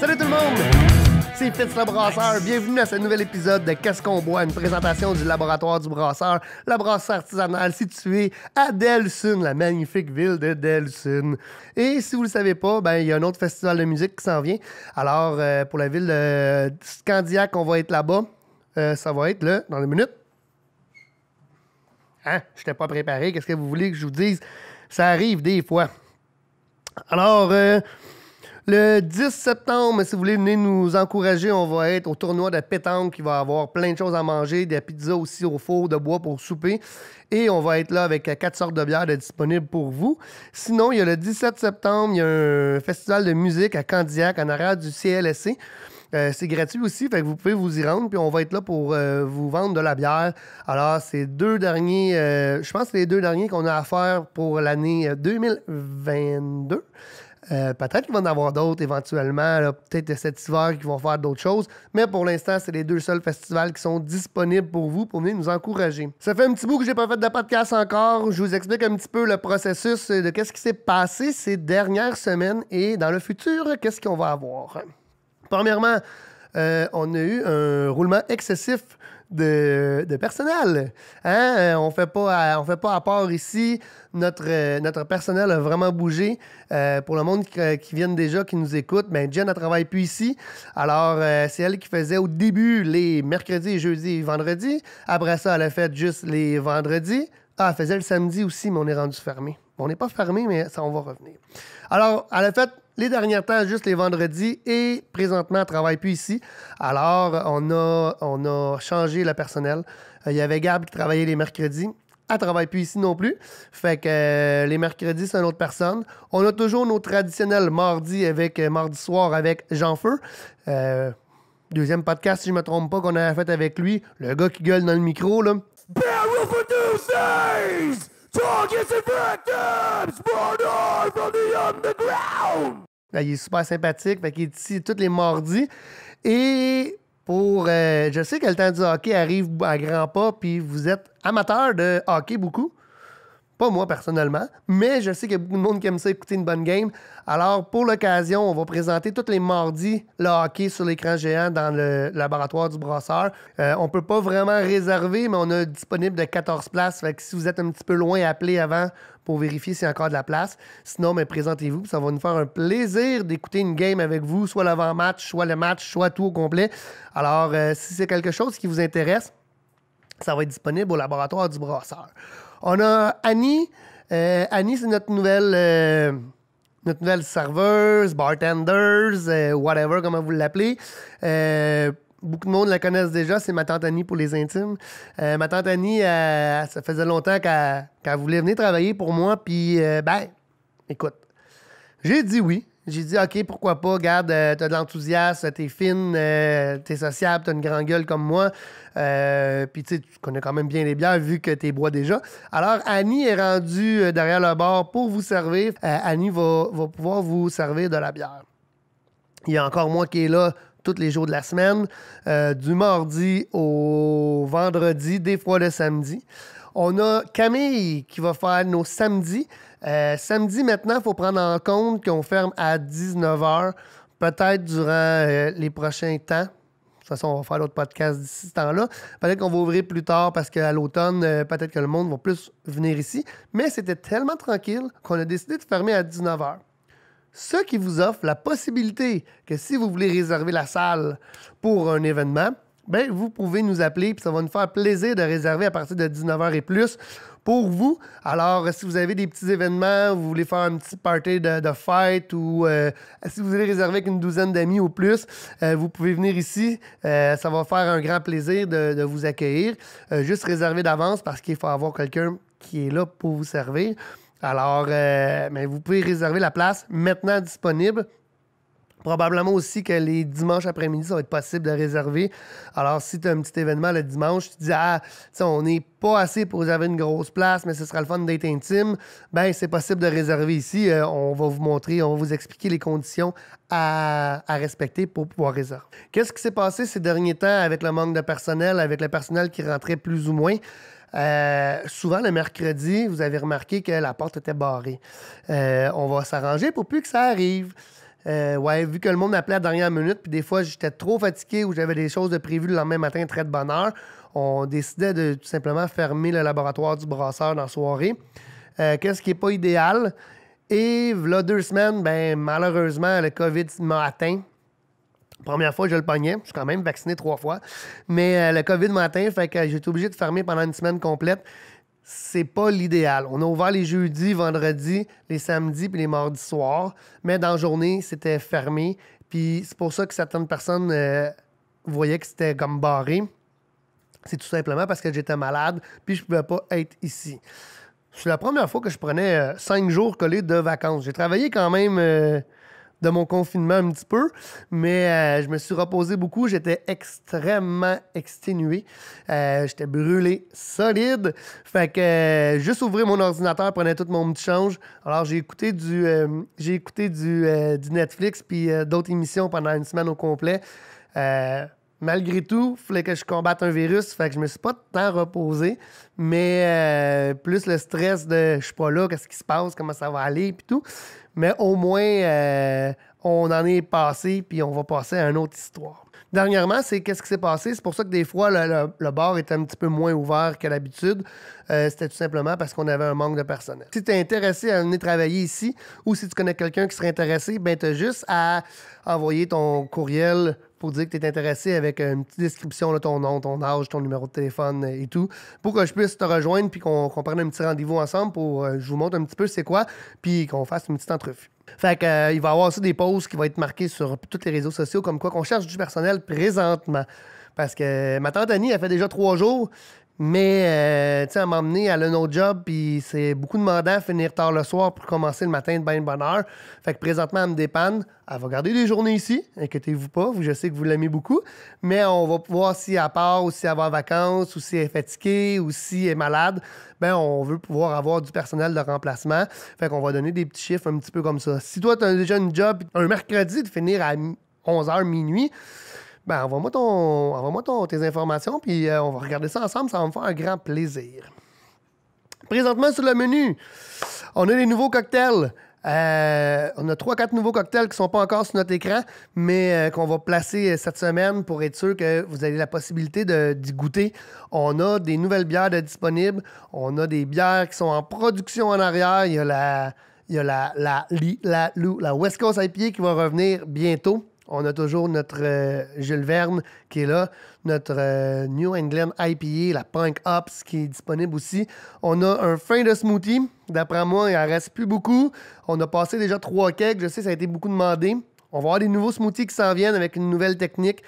Salut tout le monde! C'est Fitz le Brasseur. Bienvenue à ce nouvel épisode de Qu'est-ce qu'on boit? Une présentation du laboratoire du Brasseur, la brasserie artisanale située à Delsun, la magnifique ville de Delsun. Et si vous ne le savez pas, ben, il y a un autre festival de musique qui s'en vient. Alors, euh, pour la ville de Scandiac, on va être là-bas. Euh, ça va être là, dans les minutes. Hein? Je n'étais pas préparé. Qu'est-ce que vous voulez que je vous dise? Ça arrive des fois. Alors, euh, le 10 septembre, si vous voulez venir nous encourager, on va être au tournoi de pétanque qui va avoir plein de choses à manger, des pizzas aussi au four de bois pour souper. Et on va être là avec quatre sortes de bières disponibles pour vous. Sinon, il y a le 17 septembre, il y a un festival de musique à Candiac, en arrière du CLSC. Euh, c'est gratuit aussi, fait vous pouvez vous y rendre, puis on va être là pour euh, vous vendre de la bière. Alors, c'est deux derniers, euh, je pense que les deux derniers qu'on a à faire pour l'année 2022. Euh, peut-être qu'il va en avoir d'autres éventuellement, peut-être cet hiver qu'ils vont faire d'autres choses, mais pour l'instant, c'est les deux seuls festivals qui sont disponibles pour vous pour venir nous encourager. Ça fait un petit bout que j'ai pas fait de podcast encore. Je vous explique un petit peu le processus de qu'est-ce qui s'est passé ces dernières semaines et dans le futur, qu'est-ce qu'on va avoir. Premièrement, euh, on a eu un roulement excessif de, personnel. Hein? Euh, on fait pas euh, fait pas à part ici. Notre, euh, notre personnel a vraiment bougé. pour le monde qui, qui vient déjà, qui nous écoute, mais ben, Jen ne travaille plus ici. Alors, c'est elle qui faisait au début les mercredis, jeudis vendredis. Après ça, elle a fait juste les vendredis. Ah, elle faisait le samedi aussi, mais on est rendu fermé. On n'est pas fermé, mais ça, on va revenir. Alors, elle a fait les derniers temps, juste les vendredis et présentement, elle travaille plus ici. Alors, on a, on a changé le personnel. Euh, il y avait Gab qui travaillait les mercredis. Elle travaille plus ici non plus. Fait que euh, les mercredis, c'est une autre personne. On a toujours nos traditionnels mardis avec euh, mardi soir avec Jean Feu. deuxième podcast, si je ne me trompe pas, qu'on a fait avec lui. Le gars qui gueule dans le micro, là. Ben, il est super sympathique. Il est ici tous les mardis. Et pour. Euh, je sais que le temps du hockey arrive à grands pas, puis vous êtes amateur de hockey beaucoup. Pas moi personnellement, mais je sais qu'il y a beaucoup de monde qui aime ça écouter une bonne game. Alors, pour l'occasion, on va présenter tous les mardis le hockey sur l'écran géant dans le laboratoire du brasseur. On euh, on peut pas vraiment réserver, mais on a disponible de 14 places. Fait que si vous êtes un petit peu loin, appelez avant pour vérifier s'il y a encore de la place. Sinon, mais présentez-vous, ça va nous faire un plaisir d'écouter une game avec vous, soit l'avant-match, soit le match, soit tout au complet. Alors, euh, si c'est quelque chose qui vous intéresse, ça va être disponible au laboratoire du brasseur. On a Annie. Euh, Annie, c'est notre nouvelle. Euh, notre serveuse, bartenders, euh, whatever, comment vous l'appelez. beaucoup de monde la connaissent déjà, c'est ma tante Annie pour les intimes. ma tante Annie, ça faisait longtemps qu'elle voulait venir travailler pour moi, puis, ben, écoute, j'ai dit oui. J'ai dit, OK, pourquoi pas, garde, tu euh, t'as de l'enthousiasme, t'es fine, tu euh, t'es sociable, t'as une grande gueule comme moi. Euh, puis, tu sais, tu connais quand même bien les bières vu que t'es bois déjà. Alors, Annie est rendue derrière le bar pour vous servir. Annie va, va pouvoir vous servir de la bière. Il y a encore moi qui est là tous les jours de la semaine, du mardi au vendredi, des fois le samedi. On a Camille qui va faire nos samedis. Euh, samedi, maintenant, il faut prendre en compte qu'on ferme à 19h, peut-être durant euh, les prochains temps. De toute façon, on va faire l'autre podcast d'ici ce temps-là. Peut-être qu'on va ouvrir plus tard parce qu'à l'automne, euh, peut-être que le monde va plus venir ici. Mais c'était tellement tranquille qu'on a décidé de fermer à 19h. Ce qui vous offre la possibilité que si vous voulez réserver la salle pour un événement, ben, vous pouvez nous appeler, puis ça va nous faire plaisir de réserver à partir de 19h et plus pour vous. Alors, si vous avez des petits événements, vous voulez faire un petit party de, fête ou euh, si vous voulez réserver avec une douzaine d'amis ou plus, euh, vous pouvez venir ici. Euh, ça va faire un grand plaisir de, vous accueillir. juste réserver d'avance parce qu'il faut avoir quelqu'un qui est là pour vous servir. Alors, vous pouvez réserver la place maintenant disponible. Probablement aussi que les dimanches après-midi, ça va être possible de réserver. Alors, si tu as un petit événement le dimanche, tu te dis, ah, on n'est pas assez pour réserver une grosse place, mais ce sera le fun d'être intime, ben c'est possible de réserver ici. Euh, on va vous montrer, on va vous expliquer les conditions à, respecter pour pouvoir réserver. Qu'est-ce qui s'est passé ces derniers temps avec le manque de personnel, avec le personnel qui rentrait plus ou moins? Euh, souvent, le mercredi, vous avez remarqué que la porte était barrée. Euh, on va s'arranger pour plus que ça arrive. Euh, ouais, vu que le monde m'appelait à la dernière minute, puis des fois j'étais trop fatigué ou j'avais des choses de prévues le lendemain matin très de bonne heure, on décidait de tout simplement fermer le laboratoire du brasseur dans la soirée. Euh, qu'est-ce qui n'est pas idéal? Et là, deux semaines, ben, malheureusement, le COVID m'a atteint. Première fois, je le pognais. Je suis quand même vacciné trois fois. Mais euh, le COVID m'a atteint, fait que j'ai été obligé de fermer pendant une semaine complète c'est pas l'idéal. On a ouvert les jeudis, vendredis, les samedis puis les mardis soirs, mais dans la journée, c'était fermé. Puis c'est pour ça que certaines personnes euh, voyaient que c'était comme barré. C'est tout simplement parce que j'étais malade puis je pouvais pas être ici. C'est la première fois que je prenais euh, cinq jours collés de vacances. J'ai travaillé quand même. Euh, de mon confinement un petit peu, mais euh, je me suis reposé beaucoup. J'étais extrêmement exténué. Euh, j'étais brûlé solide. Fait que euh, juste ouvrir mon ordinateur prenait tout mon petit change. Alors j'ai écouté du j'ai écouté du, du Netflix puis d'autres émissions pendant une semaine au complet malgré tout, il fallait que je combatte un virus. Fait que je me suis pas tant reposé. Mais euh, plus le stress de je suis pas là, qu'est-ce qui se passe, comment ça va aller, et tout. Mais au moins, euh, on en est passé, puis on va passer à une autre histoire. Dernièrement, c'est qu'est-ce qui s'est passé. C'est pour ça que des fois, le, bar était un petit peu moins ouvert que d'habitude. Euh, c'était tout simplement parce qu'on avait un manque de personnel. Si tu es intéressé à venir travailler ici ou si tu connais quelqu'un qui serait intéressé, ben, tu as juste à envoyer ton courriel pour dire que tu es intéressé avec une petite description, ton nom, ton âge, ton numéro de téléphone euh, et tout, pour que je puisse te rejoindre puis qu'on prenne un petit rendez-vous ensemble pour que euh, je vous montre un petit peu c'est quoi, puis qu'on fasse une petite entrevue. Fait que, euh, il va y avoir aussi des pauses qui vont être marquées sur tous les réseaux sociaux, comme quoi qu'on cherche du personnel présentement. Parce que ma tante Annie, elle fait déjà trois jours mais, euh, tu sais, à m'emmener, elle un autre job, puis c'est beaucoup demandant, finir tard le soir pour commencer le matin de bien bonne heure. Fait que présentement, elle me dépanne. Elle va garder des journées ici, inquiétez-vous pas, je sais que vous l'aimez beaucoup. Mais on va voir si elle part, ou si elle va en vacances, ou si elle est fatiguée, ou si elle est malade. ben on veut pouvoir avoir du personnel de remplacement. Fait qu'on va donner des petits chiffres un petit peu comme ça. Si toi, tu as déjà une job, un mercredi de finir à 11h, minuit, ben, envoie-moi tes informations, puis euh, on va regarder ça ensemble. Ça va me faire un grand plaisir. Présentement, sur le menu, on a des nouveaux cocktails. Euh, on a trois, quatre nouveaux cocktails qui ne sont pas encore sur notre écran, mais euh, qu'on va placer cette semaine pour être sûr que vous avez la possibilité d'y goûter. On a des nouvelles bières disponibles. On a des bières qui sont en production en arrière. Il y a la, il y a la, la, la, la, West Coast IPA qui va revenir bientôt on a toujours notre euh, Jules Verne qui est là, notre euh, New England IPA, e, la Punk Ops qui est disponible aussi. On a un fin de smoothie. D'après moi, il en reste plus beaucoup. On a passé déjà trois cakes. Je sais, ça a été beaucoup demandé. On va avoir des nouveaux smoothies qui s'en viennent avec une nouvelle technique.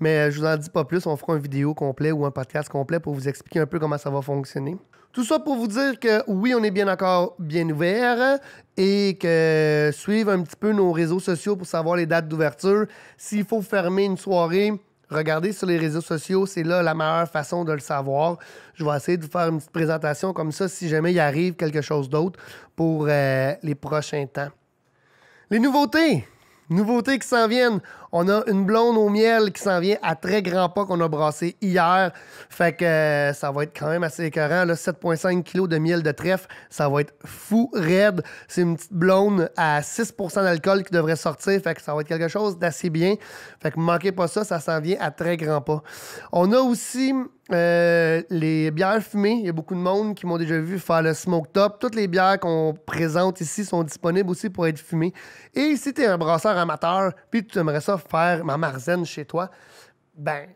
Mais euh, je vous en dis pas plus, on fera une vidéo complète ou un podcast complet pour vous expliquer un peu comment ça va fonctionner. Tout ça pour vous dire que oui, on est bien encore bien ouvert et que suivez un petit peu nos réseaux sociaux pour savoir les dates d'ouverture. S'il faut fermer une soirée, regardez sur les réseaux sociaux, c'est là la meilleure façon de le savoir. Je vais essayer de vous faire une petite présentation comme ça si jamais il arrive quelque chose d'autre pour euh, les prochains temps. Les nouveautés! Nouveautés qui s'en viennent. On a une blonde au miel qui s'en vient à très grand pas qu'on a brassé hier. Fait que euh, ça va être quand même assez écœurant. 7,5 kg de miel de trèfle, ça va être fou raide. C'est une petite blonde à 6 d'alcool qui devrait sortir. Fait que ça va être quelque chose d'assez bien. Fait que manquez pas ça, ça s'en vient à très grand pas. On a aussi euh, les bières fumées, il y a beaucoup de monde qui m'ont déjà vu faire le smoke top. Toutes les bières qu'on présente ici sont disponibles aussi pour être fumées. Et si tu es un brasseur amateur, puis tu aimerais ça faire ma marzaine chez toi, ben,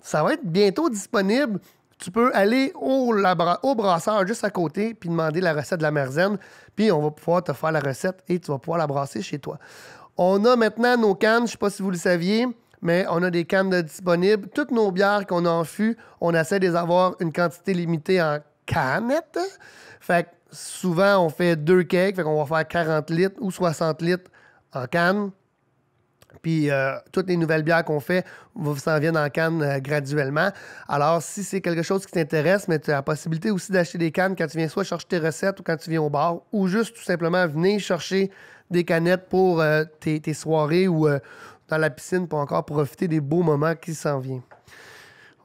ça va être bientôt disponible. Tu peux aller au, au brasseur juste à côté puis demander la recette de la marzaine, puis on va pouvoir te faire la recette et tu vas pouvoir la brasser chez toi. On a maintenant nos cannes, je ne sais pas si vous le saviez, mais on a des cannes disponibles. Toutes nos bières qu'on a en fût, on essaie de les avoir une quantité limitée en canettes. Fait souvent, on fait deux cakes, fait qu'on va faire 40 litres ou 60 litres en canne. Puis euh, toutes les nouvelles bières qu'on fait vous s'en viennent en canne euh, graduellement. Alors, si c'est quelque chose qui t'intéresse, mais tu as la possibilité aussi d'acheter des cannes quand tu viens soit chercher tes recettes ou quand tu viens au bar, ou juste tout simplement venir chercher des canettes pour euh, tes, soirées ou dans la piscine pour encore profiter des beaux moments qui s'en viennent.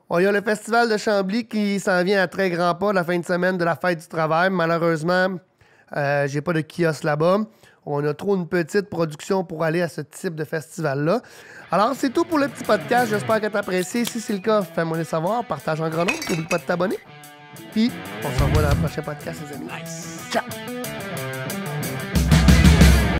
Oh, il y a le Festival de Chambly qui s'en vient à très grand pas la fin de semaine de la fête du travail. Malheureusement, euh, j'ai pas de kiosque là-bas. On a trop une petite production pour aller à ce type de festival-là. Alors, c'est tout pour le petit podcast. J'espère que t'as apprécié. Si c'est le cas, fais-moi le savoir, partage en grand nombre, n'oublie pas de t'abonner. Puis, on se revoit dans le prochain podcast, les amis. Nice. Ciao!